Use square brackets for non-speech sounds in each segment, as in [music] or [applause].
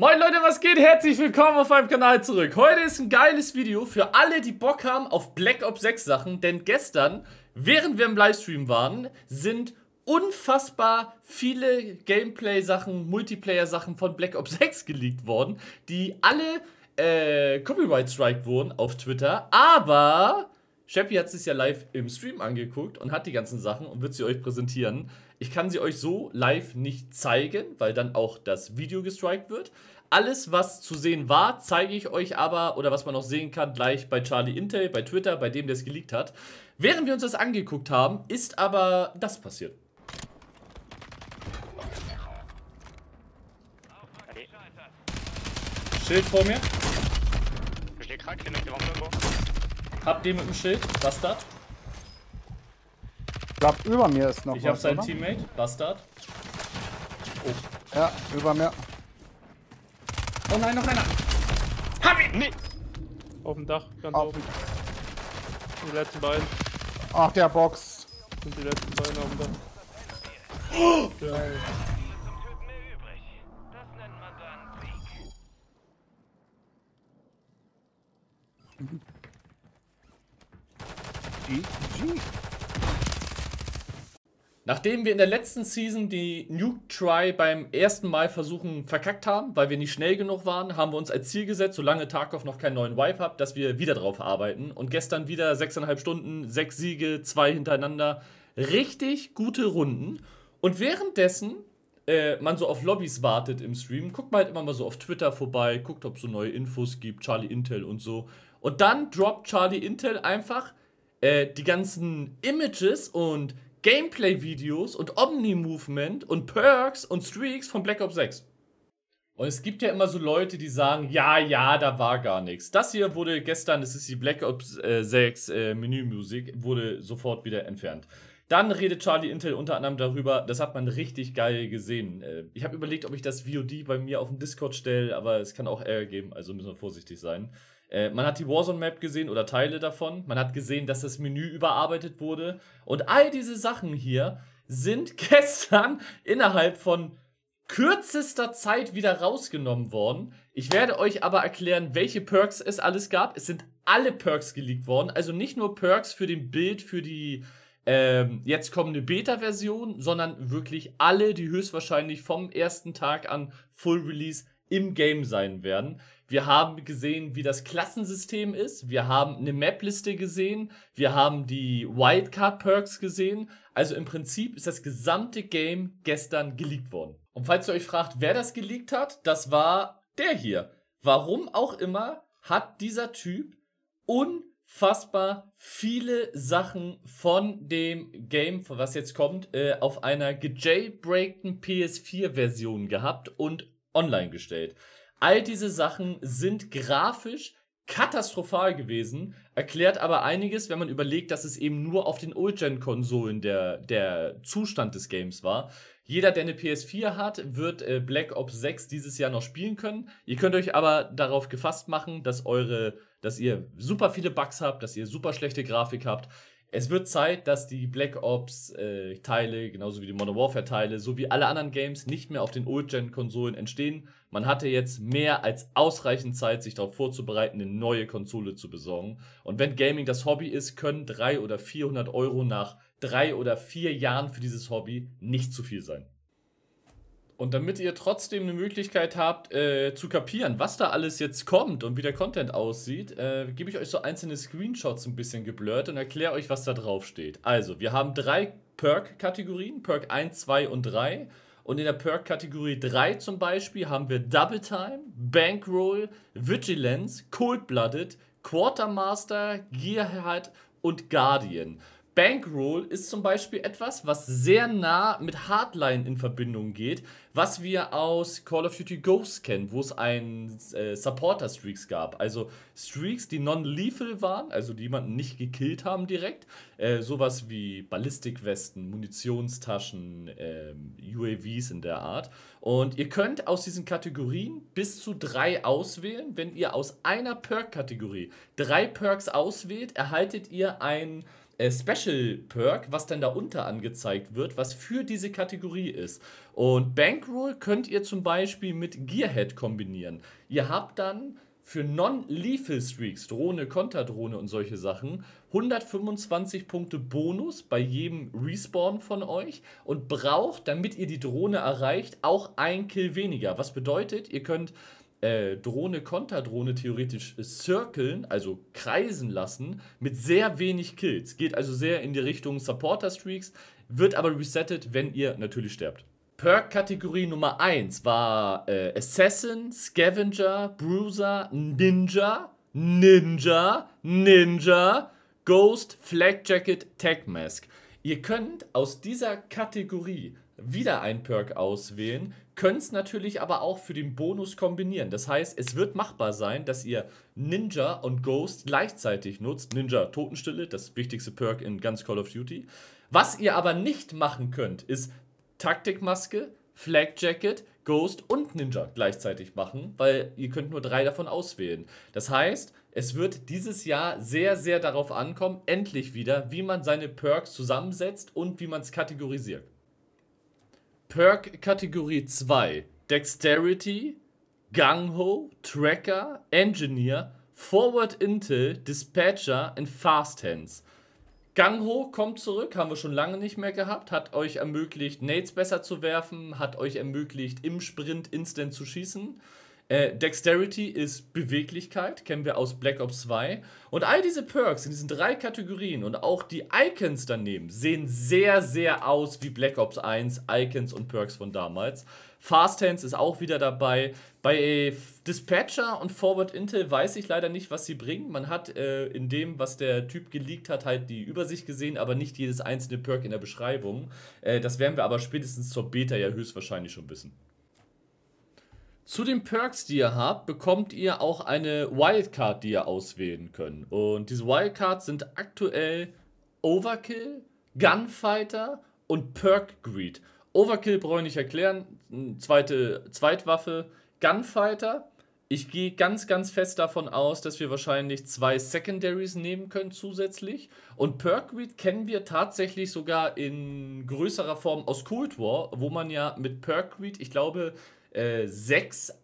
Moin Leute, was geht? Herzlich willkommen auf meinem Kanal zurück. Heute ist ein geiles Video für alle, die Bock haben auf Black Ops 6 Sachen, denn gestern, während wir im Livestream waren, sind unfassbar viele Gameplay-Sachen, Multiplayer-Sachen von Black Ops 6 geleakt worden, die alle äh, Copyright-Strike wurden auf Twitter, aber Sheppy hat es sich ja live im Stream angeguckt und hat die ganzen Sachen und wird sie euch präsentieren. Ich kann sie euch so live nicht zeigen, weil dann auch das Video gestrikt wird. Alles, was zu sehen war, zeige ich euch aber, oder was man noch sehen kann, gleich bei Charlie Intel, bei Twitter, bei dem, der es geleakt hat. Während wir uns das angeguckt haben, ist aber das passiert. Schild vor mir. Hab den mit dem Schild. Was da? Ich glaube, über mir ist noch Ich was, hab seinen Teammate, Bastard. Oh. Ja, über mir. Oh nein, noch einer. Hab ihn! Nee. Auf dem Dach, ganz auf oben. Die letzten beiden. Ach, der Box. Sind die letzten beiden auf dem Dach. Oh! Geil. G, G. Nachdem wir in der letzten Season die Nuke Try beim ersten Mal versuchen verkackt haben, weil wir nicht schnell genug waren, haben wir uns als Ziel gesetzt, solange Tarkov noch keinen neuen Wipe hat, dass wir wieder drauf arbeiten. Und gestern wieder sechseinhalb Stunden, sechs Siege, zwei hintereinander. Richtig gute Runden. Und währenddessen äh, man so auf Lobbys wartet im Stream, guckt man halt immer mal so auf Twitter vorbei, guckt, ob es so neue Infos gibt, Charlie Intel und so. Und dann droppt Charlie Intel einfach äh, die ganzen Images und Gameplay-Videos und Omni-Movement und Perks und Streaks von Black Ops 6. Und es gibt ja immer so Leute, die sagen, ja, ja, da war gar nichts. Das hier wurde gestern, das ist die Black Ops äh, 6 äh, Menü-Musik, wurde sofort wieder entfernt. Dann redet Charlie Intel unter anderem darüber, das hat man richtig geil gesehen. Äh, ich habe überlegt, ob ich das VOD bei mir auf dem Discord stelle, aber es kann auch Ärger geben, also müssen wir vorsichtig sein. Äh, man hat die Warzone-Map gesehen oder Teile davon. Man hat gesehen, dass das Menü überarbeitet wurde. Und all diese Sachen hier sind [laughs] gestern innerhalb von kürzester Zeit wieder rausgenommen worden. Ich werde euch aber erklären, welche Perks es alles gab. Es sind alle Perks geleakt worden. Also nicht nur Perks für den Bild, für die ähm, jetzt kommende Beta-Version, sondern wirklich alle, die höchstwahrscheinlich vom ersten Tag an Full Release im Game sein werden. Wir haben gesehen, wie das Klassensystem ist. Wir haben eine Mapliste gesehen. Wir haben die Wildcard-Perks gesehen. Also im Prinzip ist das gesamte Game gestern geleakt worden. Und falls ihr euch fragt, wer das geleakt hat, das war der hier. Warum auch immer hat dieser Typ unfassbar viele Sachen von dem Game, was jetzt kommt, äh, auf einer gejailbreakten PS4-Version gehabt und online gestellt. All diese Sachen sind grafisch katastrophal gewesen, erklärt aber einiges, wenn man überlegt, dass es eben nur auf den Old-Gen-Konsolen der, der Zustand des Games war. Jeder, der eine PS4 hat, wird äh, Black Ops 6 dieses Jahr noch spielen können. Ihr könnt euch aber darauf gefasst machen, dass eure, dass ihr super viele Bugs habt, dass ihr super schlechte Grafik habt, es wird Zeit, dass die Black Ops-Teile, äh, genauso wie die Modern Warfare-Teile, sowie alle anderen Games nicht mehr auf den Old-Gen-Konsolen entstehen. Man hatte jetzt mehr als ausreichend Zeit, sich darauf vorzubereiten, eine neue Konsole zu besorgen. Und wenn Gaming das Hobby ist, können 300 oder 400 Euro nach drei oder vier Jahren für dieses Hobby nicht zu viel sein. Und damit ihr trotzdem eine Möglichkeit habt, äh, zu kapieren, was da alles jetzt kommt und wie der Content aussieht, äh, gebe ich euch so einzelne Screenshots ein bisschen geblurrt und erkläre euch, was da drauf steht. Also, wir haben drei Perk-Kategorien, Perk 1, 2 und 3. Und in der Perk-Kategorie 3 zum Beispiel haben wir Double Time, Bankroll, Vigilance, Cold-Blooded, Quartermaster, Gearhead und Guardian. Bankroll ist zum Beispiel etwas, was sehr nah mit Hardline in Verbindung geht, was wir aus Call of Duty Ghosts kennen, wo es einen äh, Supporter-Streaks gab. Also Streaks, die non-lethal waren, also die jemanden nicht gekillt haben direkt. Äh, sowas wie Ballistikwesten, Munitionstaschen, äh, UAVs in der Art. Und ihr könnt aus diesen Kategorien bis zu drei auswählen. Wenn ihr aus einer Perk-Kategorie drei Perks auswählt, erhaltet ihr einen äh, Special Perk, was dann darunter angezeigt wird, was für diese Kategorie ist. Und Bankroll könnt ihr zum Beispiel mit Gearhead kombinieren. Ihr habt dann für Non-Lethal Streaks, Drohne, Konterdrohne und solche Sachen, 125 Punkte Bonus bei jedem Respawn von euch und braucht, damit ihr die Drohne erreicht, auch ein Kill weniger. Was bedeutet, ihr könnt äh, Drohne, Konterdrohne theoretisch circlen, also kreisen lassen, mit sehr wenig Kills. Geht also sehr in die Richtung Supporter-Streaks, wird aber resettet, wenn ihr natürlich sterbt. Perk-Kategorie Nummer 1 war äh, Assassin, Scavenger, Bruiser, Ninja, Ninja, Ninja, Ghost, Flag Jacket, Tech Mask. Ihr könnt aus dieser Kategorie wieder ein Perk auswählen, könnt es natürlich aber auch für den Bonus kombinieren. Das heißt, es wird machbar sein, dass ihr Ninja und Ghost gleichzeitig nutzt. Ninja Totenstille, das wichtigste Perk in ganz Call of Duty. Was ihr aber nicht machen könnt, ist Taktikmaske, Flag Jacket, Ghost und Ninja gleichzeitig machen, weil ihr könnt nur drei davon auswählen. Das heißt, es wird dieses Jahr sehr, sehr darauf ankommen, endlich wieder, wie man seine Perks zusammensetzt und wie man es kategorisiert. Perk Kategorie 2. Dexterity, Gangho, Tracker, Engineer, Forward Intel, Dispatcher und Fast Hands. Gangho kommt zurück, haben wir schon lange nicht mehr gehabt, hat euch ermöglicht, Nades besser zu werfen, hat euch ermöglicht, im Sprint instant zu schießen. Äh, Dexterity ist Beweglichkeit, kennen wir aus Black Ops 2. Und all diese Perks in diesen drei Kategorien und auch die Icons daneben sehen sehr, sehr aus wie Black Ops 1, Icons und Perks von damals. Fast Hands ist auch wieder dabei. Bei äh, Dispatcher und Forward Intel weiß ich leider nicht, was sie bringen. Man hat äh, in dem, was der Typ geleakt hat, halt die Übersicht gesehen, aber nicht jedes einzelne Perk in der Beschreibung. Äh, das werden wir aber spätestens zur Beta ja höchstwahrscheinlich schon wissen. Zu den Perks, die ihr habt, bekommt ihr auch eine Wildcard, die ihr auswählen könnt. Und diese Wildcards sind aktuell Overkill, Gunfighter und Perk Greed. Overkill brauche ich nicht erklären, zweite Zweitwaffe, Gunfighter. Ich gehe ganz, ganz fest davon aus, dass wir wahrscheinlich zwei Secondaries nehmen können zusätzlich. Und Perkweed kennen wir tatsächlich sogar in größerer Form aus Cold War, wo man ja mit Perkweed, ich glaube, äh, sechs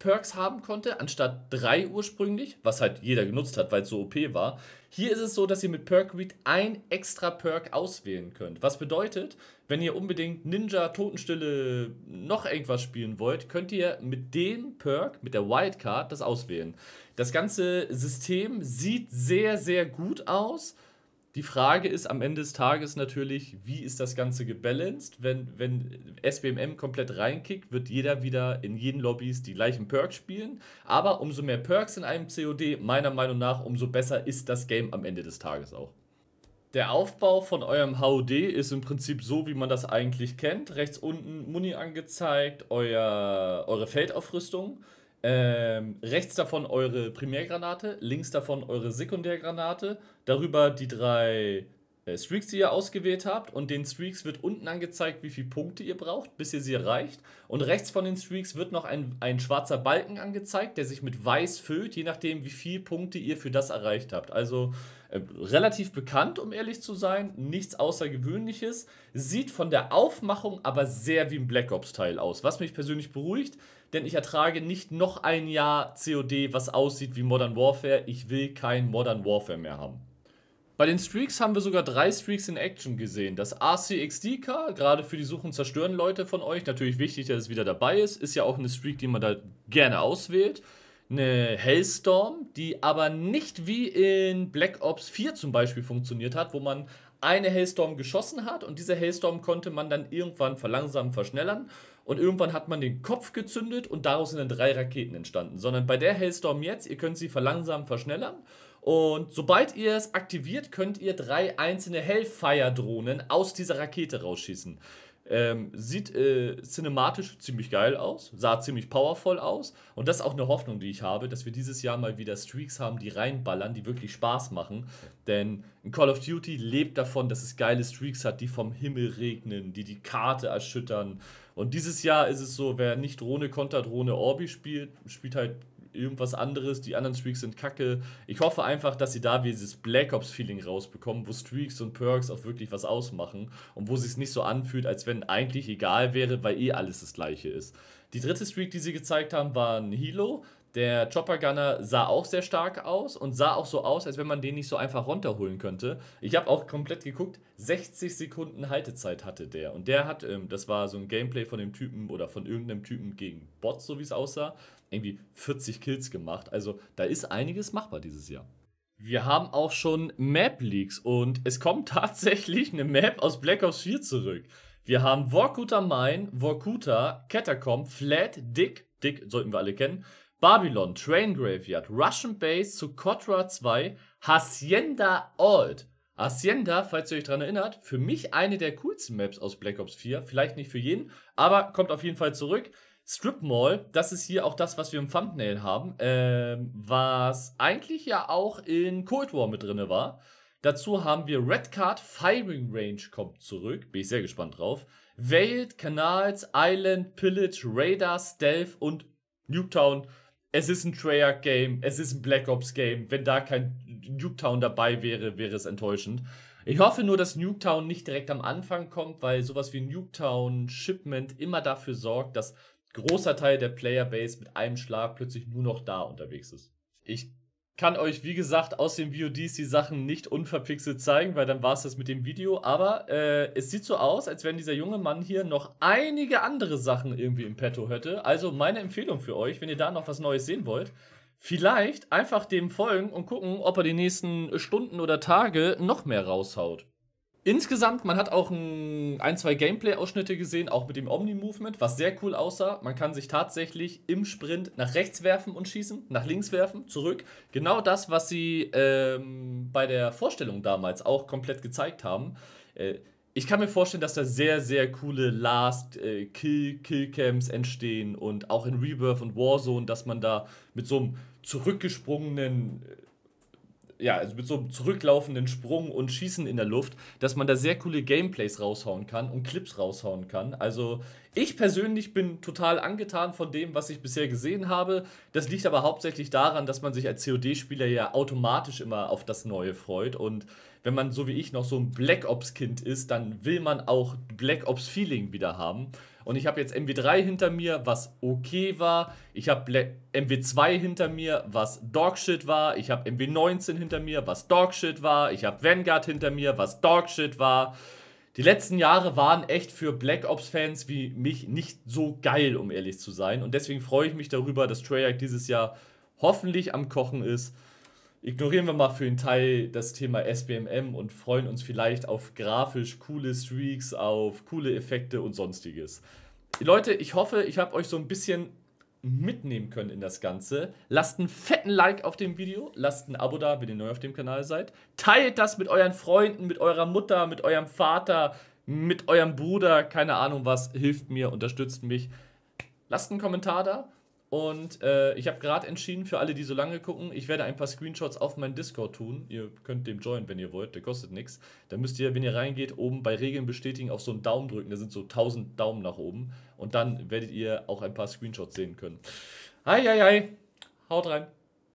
Perks haben konnte, anstatt drei ursprünglich, was halt jeder genutzt hat, weil es so OP war. Hier ist es so, dass ihr mit Perk Read ein extra Perk auswählen könnt. Was bedeutet, wenn ihr unbedingt Ninja, Totenstille, noch irgendwas spielen wollt, könnt ihr mit dem Perk, mit der Wildcard, das auswählen. Das ganze System sieht sehr, sehr gut aus. Die Frage ist am Ende des Tages natürlich, wie ist das Ganze gebalanced? Wenn, wenn SBMM komplett reinkickt, wird jeder wieder in jeden Lobbys die gleichen Perks spielen. Aber umso mehr Perks in einem COD, meiner Meinung nach, umso besser ist das Game am Ende des Tages auch. Der Aufbau von eurem HOD ist im Prinzip so, wie man das eigentlich kennt. Rechts unten Muni angezeigt, euer, eure Feldaufrüstung. Ähm, rechts davon eure Primärgranate, links davon eure Sekundärgranate, darüber die drei äh, Streaks, die ihr ausgewählt habt. Und den Streaks wird unten angezeigt, wie viele Punkte ihr braucht, bis ihr sie erreicht. Und rechts von den Streaks wird noch ein, ein schwarzer Balken angezeigt, der sich mit weiß füllt, je nachdem, wie viele Punkte ihr für das erreicht habt. Also äh, relativ bekannt, um ehrlich zu sein, nichts Außergewöhnliches. Sieht von der Aufmachung aber sehr wie ein Black Ops-Teil aus, was mich persönlich beruhigt denn ich ertrage nicht noch ein Jahr COD, was aussieht wie Modern Warfare. Ich will kein Modern Warfare mehr haben. Bei den Streaks haben wir sogar drei Streaks in Action gesehen. Das RCXD-Car, gerade für die Suchen zerstören Leute von euch, natürlich wichtig, dass es wieder dabei ist, ist ja auch eine Streak, die man da gerne auswählt. Eine Hellstorm, die aber nicht wie in Black Ops 4 zum Beispiel funktioniert hat, wo man eine Hellstorm geschossen hat und diese Hellstorm konnte man dann irgendwann verlangsamen, verschnellern und irgendwann hat man den Kopf gezündet und daraus sind dann drei Raketen entstanden. Sondern bei der Hellstorm jetzt, ihr könnt sie verlangsamen, verschnellern und sobald ihr es aktiviert, könnt ihr drei einzelne Hellfire-Drohnen aus dieser Rakete rausschießen. Ähm, sieht äh, cinematisch ziemlich geil aus, sah ziemlich powerful aus. Und das ist auch eine Hoffnung, die ich habe, dass wir dieses Jahr mal wieder Streaks haben, die reinballern, die wirklich Spaß machen. Denn Call of Duty lebt davon, dass es geile Streaks hat, die vom Himmel regnen, die die Karte erschüttern, und dieses Jahr ist es so, wer nicht Drohne, Konter, Drohne, Orbi spielt, spielt halt irgendwas anderes. Die anderen Streaks sind kacke. Ich hoffe einfach, dass sie da dieses Black Ops-Feeling rausbekommen, wo Streaks und Perks auch wirklich was ausmachen und wo es sich nicht so anfühlt, als wenn eigentlich egal wäre, weil eh alles das gleiche ist. Die dritte Streak, die sie gezeigt haben, war ein Hilo. Der Chopper Gunner sah auch sehr stark aus und sah auch so aus, als wenn man den nicht so einfach runterholen könnte. Ich habe auch komplett geguckt, 60 Sekunden Haltezeit hatte der. Und der hat, ähm, das war so ein Gameplay von dem Typen oder von irgendeinem Typen gegen Bots, so wie es aussah, irgendwie 40 Kills gemacht. Also da ist einiges machbar dieses Jahr. Wir haben auch schon Map-Leaks und es kommt [laughs] tatsächlich eine Map aus Black Ops 4 zurück. Wir haben Vorkuta Mine, Vorkuta, Catacomb, Flat, Dick, Dick sollten wir alle kennen, Babylon, Train Graveyard, Russian Base zu 2, Hacienda Old. Hacienda, falls ihr euch daran erinnert, für mich eine der coolsten Maps aus Black Ops 4. Vielleicht nicht für jeden, aber kommt auf jeden Fall zurück. Strip Mall, das ist hier auch das, was wir im Thumbnail haben, ähm, was eigentlich ja auch in Cold War mit drin war. Dazu haben wir Red Card, Firing Range kommt zurück, bin ich sehr gespannt drauf. Veiled, Canals, Island, Pillage, Radar, Stealth und Town es ist ein Treyarch-Game, es ist ein Black Ops-Game. Wenn da kein Nuketown dabei wäre, wäre es enttäuschend. Ich hoffe nur, dass Nuketown nicht direkt am Anfang kommt, weil sowas wie Nuketown Shipment immer dafür sorgt, dass großer Teil der Playerbase mit einem Schlag plötzlich nur noch da unterwegs ist. Ich kann euch, wie gesagt, aus den VODs die Sachen nicht unverpixelt zeigen, weil dann war es das mit dem Video. Aber äh, es sieht so aus, als wenn dieser junge Mann hier noch einige andere Sachen irgendwie im Petto hätte. Also meine Empfehlung für euch, wenn ihr da noch was Neues sehen wollt, vielleicht einfach dem folgen und gucken, ob er die nächsten Stunden oder Tage noch mehr raushaut. Insgesamt, man hat auch ein, ein zwei Gameplay-Ausschnitte gesehen, auch mit dem Omni-Movement, was sehr cool aussah. Man kann sich tatsächlich im Sprint nach rechts werfen und schießen, nach links werfen, zurück. Genau das, was sie ähm, bei der Vorstellung damals auch komplett gezeigt haben. Äh, ich kann mir vorstellen, dass da sehr, sehr coole last äh, kill camps äh, entstehen und auch in Rebirth und Warzone, dass man da mit so einem zurückgesprungenen. Äh, ja, also mit so einem zurücklaufenden Sprung und Schießen in der Luft, dass man da sehr coole Gameplays raushauen kann und Clips raushauen kann. Also ich persönlich bin total angetan von dem, was ich bisher gesehen habe. Das liegt aber hauptsächlich daran, dass man sich als COD-Spieler ja automatisch immer auf das Neue freut und wenn man so wie ich noch so ein Black Ops Kind ist, dann will man auch Black Ops Feeling wieder haben. Und ich habe jetzt MW3 hinter mir, was okay war. Ich habe MW2 hinter mir, was Dogshit war. Ich habe MW19 hinter mir, was Dogshit war. Ich habe Vanguard hinter mir, was Dogshit war. Die letzten Jahre waren echt für Black Ops-Fans wie mich nicht so geil, um ehrlich zu sein. Und deswegen freue ich mich darüber, dass Treyarch dieses Jahr hoffentlich am Kochen ist ignorieren wir mal für den Teil das Thema SBMM und freuen uns vielleicht auf grafisch coole Streaks, auf coole Effekte und sonstiges. Leute, ich hoffe, ich habe euch so ein bisschen mitnehmen können in das Ganze. Lasst einen fetten Like auf dem Video, lasst ein Abo da, wenn ihr neu auf dem Kanal seid. Teilt das mit euren Freunden, mit eurer Mutter, mit eurem Vater, mit eurem Bruder, keine Ahnung was. Hilft mir, unterstützt mich. Lasst einen Kommentar da und äh, ich habe gerade entschieden, für alle, die so lange gucken, ich werde ein paar Screenshots auf meinen Discord tun. Ihr könnt dem joinen, wenn ihr wollt, der kostet nichts. Dann müsst ihr, wenn ihr reingeht, oben bei Regeln bestätigen, auf so einen Daumen drücken. Da sind so 1000 Daumen nach oben. Und dann werdet ihr auch ein paar Screenshots sehen können. Hi, hi, hi. Haut rein.